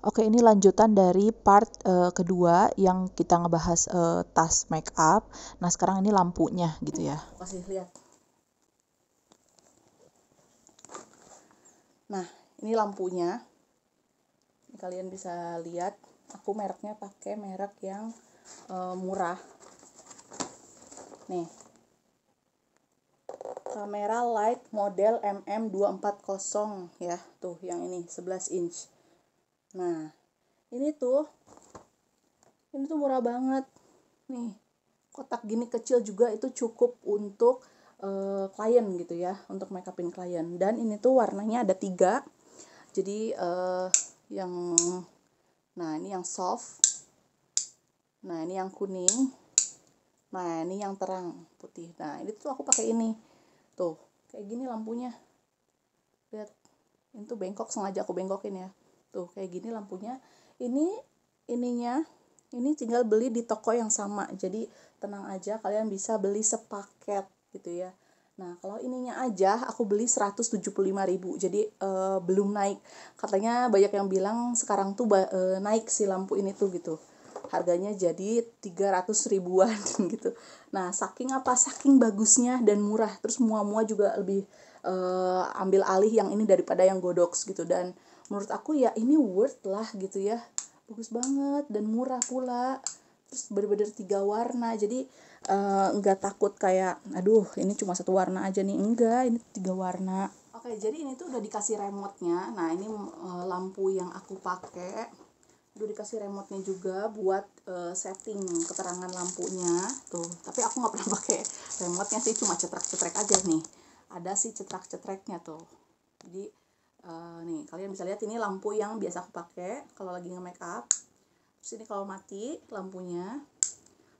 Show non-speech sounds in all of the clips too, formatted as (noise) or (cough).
Oke, ini lanjutan dari part uh, kedua yang kita ngebahas uh, tas make up. Nah, sekarang ini lampunya gitu ya. Masih lihat. Nah, ini lampunya. kalian bisa lihat, aku mereknya pakai merek yang uh, murah. Nih. Kamera light model MM240 ya. Tuh, yang ini 11 inch nah ini tuh ini tuh murah banget nih kotak gini kecil juga itu cukup untuk uh, klien gitu ya untuk makeupin klien dan ini tuh warnanya ada tiga jadi uh, yang nah ini yang soft nah ini yang kuning nah ini yang terang putih nah ini tuh aku pakai ini tuh kayak gini lampunya lihat ini tuh bengkok sengaja aku bengkokin ya tuh kayak gini lampunya ini ininya ini tinggal beli di toko yang sama jadi tenang aja kalian bisa beli sepaket gitu ya Nah, kalau ininya aja aku beli ribu Jadi uh, belum naik. Katanya banyak yang bilang sekarang tuh uh, naik si lampu ini tuh gitu. Harganya jadi 300 ribuan (laughs) gitu. Nah, saking apa saking bagusnya dan murah. Terus mua-mua juga lebih uh, ambil alih yang ini daripada yang Godox gitu dan menurut aku ya ini worth lah gitu ya bagus banget dan murah pula terus bener-bener tiga warna jadi eh, nggak uh, takut kayak aduh ini cuma satu warna aja nih enggak ini tiga warna oke jadi ini tuh udah dikasih remote-nya nah ini uh, lampu yang aku pakai udah dikasih remote-nya juga buat uh, setting keterangan lampunya tuh tapi aku nggak pernah (laughs) pakai remote-nya sih cuma cetrek-cetrek aja nih ada sih cetrek-cetreknya tuh jadi uh, nih kalian bisa lihat ini lampu yang biasa aku pakai kalau lagi nge make up terus ini kalau mati lampunya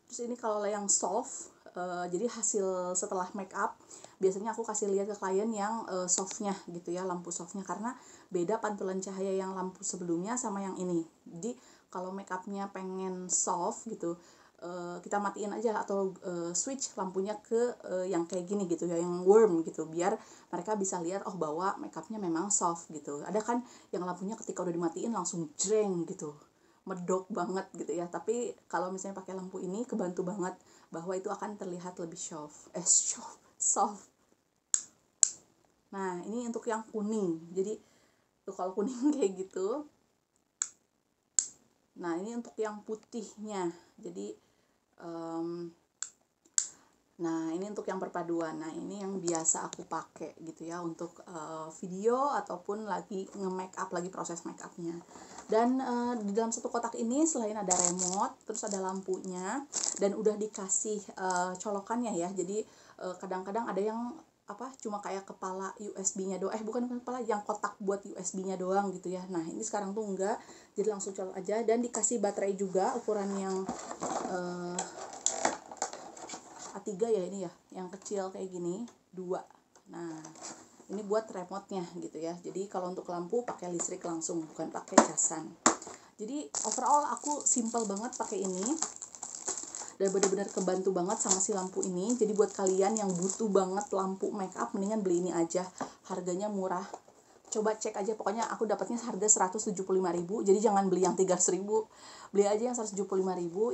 terus ini kalau yang soft uh, jadi hasil setelah make up biasanya aku kasih lihat ke klien yang uh, softnya gitu ya lampu softnya karena beda pantulan cahaya yang lampu sebelumnya sama yang ini jadi kalau make upnya pengen soft gitu Eh, kita matiin aja atau uh, switch lampunya ke uh, yang kayak gini gitu ya yang warm gitu biar mereka bisa lihat oh bahwa makeupnya memang soft gitu ada kan yang lampunya ketika udah dimatiin langsung jreng gitu medok banget gitu ya tapi kalau misalnya pakai lampu ini kebantu banget bahwa itu akan terlihat lebih soft eh soft soft nah ini untuk yang kuning jadi tuh kalau kuning (laughs) kayak gitu nah ini untuk yang putihnya jadi um, Nah, ini untuk yang perpaduan. Nah, ini yang biasa aku pakai gitu ya untuk uh, video ataupun lagi nge-make up lagi proses make upnya. Dan uh, di dalam satu kotak ini selain ada remote, terus ada lampunya dan udah dikasih uh, colokannya ya. Jadi kadang-kadang kadang -kadang ada yang apa cuma kayak kepala USB-nya doang eh bukan kepala yang kotak buat USB-nya doang gitu ya nah ini sekarang tuh enggak jadi langsung colok aja dan dikasih baterai juga ukuran yang uh, eh, A3 ya ini ya yang kecil kayak gini dua nah ini buat remote-nya gitu ya jadi kalau untuk lampu pakai listrik langsung bukan pakai casan jadi overall aku simple banget pakai ini dan benar-benar kebantu banget sama si lampu ini jadi buat kalian yang butuh banget lampu make up mendingan beli ini aja harganya murah coba cek aja pokoknya aku dapatnya harga 175.000 jadi jangan beli yang 300.000 beli aja yang 175.000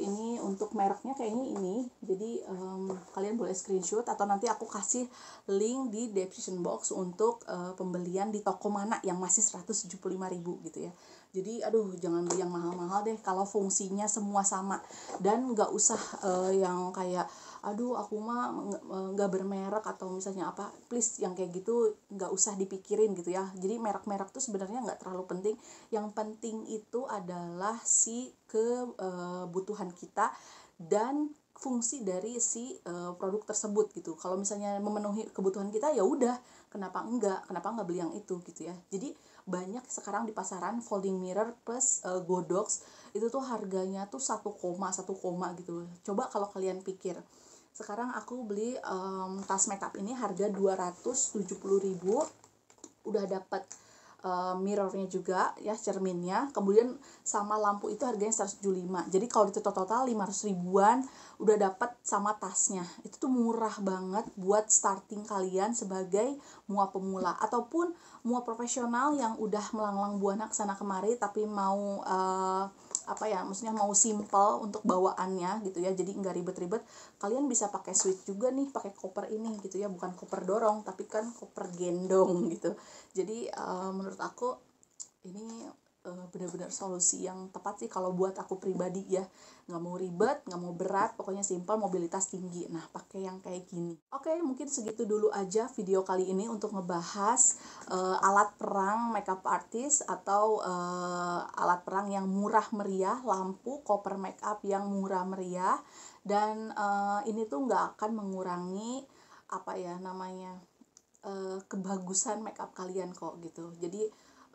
ini untuk mereknya kayaknya ini jadi um, kalian boleh screenshot atau nanti aku kasih link di description box untuk uh, pembelian di toko mana yang masih 175.000 gitu ya jadi aduh jangan beli yang mahal-mahal deh kalau fungsinya semua sama dan nggak usah uh, yang kayak aduh aku mah eh, nggak bermerek atau misalnya apa please yang kayak gitu nggak usah dipikirin gitu ya jadi merek-merek tuh sebenarnya nggak terlalu penting yang penting itu adalah si kebutuhan eh, kita dan fungsi dari si uh, produk tersebut gitu. Kalau misalnya memenuhi kebutuhan kita ya udah, kenapa enggak? Kenapa enggak beli yang itu gitu ya. Jadi banyak sekarang di pasaran folding mirror plus uh, eh, Godox itu tuh harganya tuh 1 koma 1 koma gitu. Coba kalau kalian pikir. Sekarang aku beli um, tas makeup ini harga 270.000 udah dapat Eh, mirrornya juga ya cerminnya kemudian sama lampu itu harganya 175 jadi kalau itu total 500 ribuan udah dapat sama tasnya itu tuh murah banget buat starting kalian sebagai mua pemula ataupun semua profesional yang udah melanglang buana sana kemari tapi mau uh, apa ya maksudnya mau simple untuk bawaannya gitu ya jadi nggak ribet-ribet kalian bisa pakai switch juga nih pakai koper ini gitu ya bukan koper dorong tapi kan koper gendong gitu jadi uh, menurut aku ini Eh, benar-benar solusi yang tepat sih kalau buat aku pribadi ya nggak mau ribet nggak mau berat pokoknya simpel mobilitas tinggi nah pakai yang kayak gini oke okay, mungkin segitu dulu aja video kali ini untuk ngebahas uh, alat perang makeup artist atau uh, alat perang yang murah meriah lampu koper makeup yang murah meriah dan uh, ini tuh nggak akan mengurangi apa ya namanya uh, kebagusan makeup kalian kok gitu jadi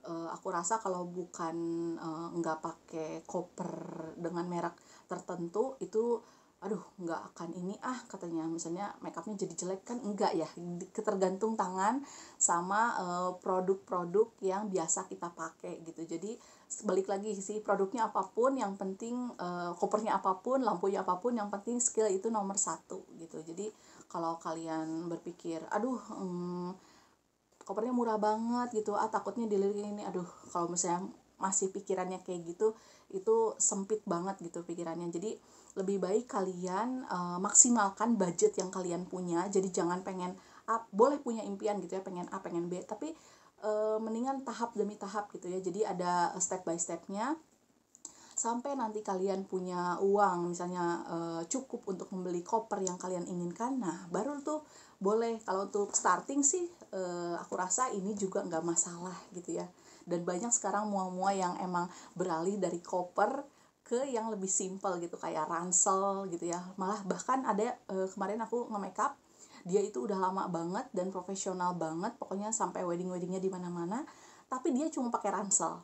uh, aku rasa kalau bukan uh, nggak pakai koper dengan merek tertentu itu aduh nggak akan ini ah katanya misalnya makeupnya jadi jelek kan enggak ya ketergantung tangan sama eh, produk-produk uh, yang biasa kita pakai gitu jadi balik lagi sih produknya apapun yang penting uh, kopernya apapun lampunya apapun yang penting skill itu nomor satu gitu jadi kalau kalian berpikir aduh um, kopernya murah banget gitu ah takutnya dilirik ini aduh kalau misalnya masih pikirannya kayak gitu itu sempit banget gitu pikirannya jadi lebih baik kalian uh, maksimalkan budget yang kalian punya jadi jangan pengen A, ah, boleh punya impian gitu ya pengen A pengen B tapi uh, mendingan tahap demi tahap gitu ya jadi ada step by stepnya sampai nanti kalian punya uang misalnya uh, cukup untuk membeli koper yang kalian inginkan nah baru tuh boleh kalau untuk starting sih uh, aku rasa ini juga nggak masalah gitu ya dan banyak sekarang mua-mua yang emang beralih dari koper ke yang lebih simpel gitu kayak ransel gitu ya malah bahkan ada eh, kemarin aku nge makeup dia itu udah lama banget dan profesional banget pokoknya sampai wedding weddingnya di mana-mana tapi dia cuma pakai ransel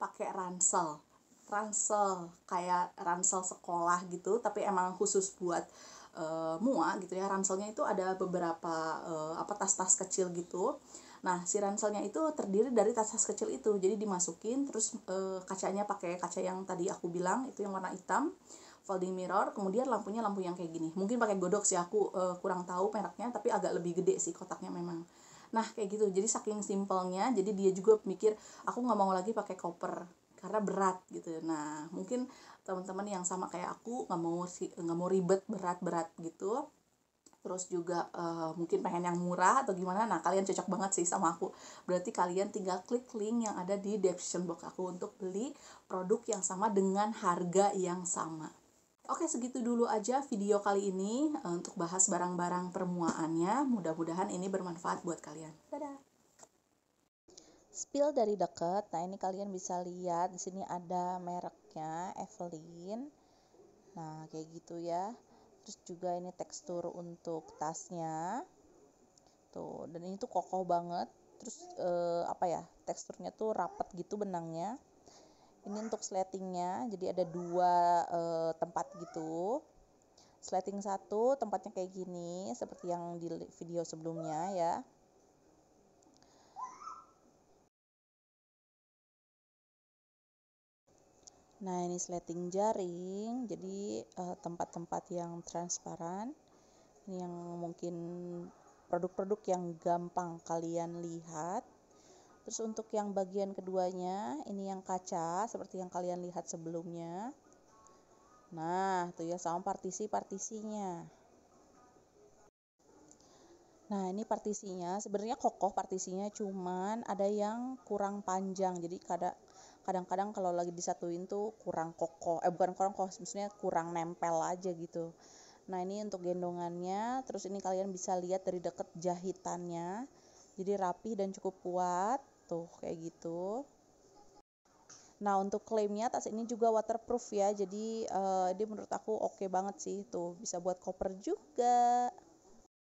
pakai ransel ransel kayak ransel sekolah gitu tapi emang khusus buat uh, mua gitu ya ranselnya itu ada beberapa uh, apa tas-tas kecil gitu nah si ranselnya itu terdiri dari tas-tas kecil itu jadi dimasukin terus uh, kacanya pakai kaca yang tadi aku bilang itu yang warna hitam folding mirror kemudian lampunya lampu yang kayak gini mungkin pakai godok sih aku uh, kurang tahu mereknya tapi agak lebih gede sih kotaknya memang nah kayak gitu jadi saking simpelnya jadi dia juga mikir aku nggak mau lagi pakai koper karena berat gitu nah mungkin teman-teman yang sama kayak aku nggak mau nggak mau ribet berat-berat gitu terus juga uh, mungkin pengen yang murah atau gimana nah kalian cocok banget sih sama aku berarti kalian tinggal klik link yang ada di description box aku untuk beli produk yang sama dengan harga yang sama Oke segitu dulu aja video kali ini eh, untuk bahas barang-barang permuaannya mudah-mudahan ini bermanfaat buat kalian dadah spill dari deket nah ini kalian bisa lihat di sini ada mereknya Evelyn nah kayak gitu ya terus juga ini tekstur untuk tasnya tuh dan ini tuh kokoh banget terus eh, apa ya teksturnya tuh rapat gitu benangnya ini untuk sletingnya jadi ada dua eh, tempat gitu sleting satu tempatnya kayak gini seperti yang di video sebelumnya ya Nah, ini sleting jaring, jadi eh, tempat-tempat uh, yang transparan. Ini yang mungkin produk-produk yang gampang kalian lihat. Terus untuk yang bagian keduanya, ini yang kaca seperti yang kalian lihat sebelumnya. Nah, tuh ya sama partisi-partisinya. Nah, ini partisinya sebenarnya kokoh partisinya cuman ada yang kurang panjang. Jadi kada kadang-kadang kalau lagi disatuin tuh kurang kokoh eh bukan kurang kokoh maksudnya kurang nempel aja gitu nah ini untuk gendongannya terus ini kalian bisa lihat dari deket jahitannya jadi rapih dan cukup kuat tuh kayak gitu Nah untuk klaimnya tas ini juga waterproof ya, jadi uh, dia menurut aku oke okay banget sih tuh bisa buat koper juga.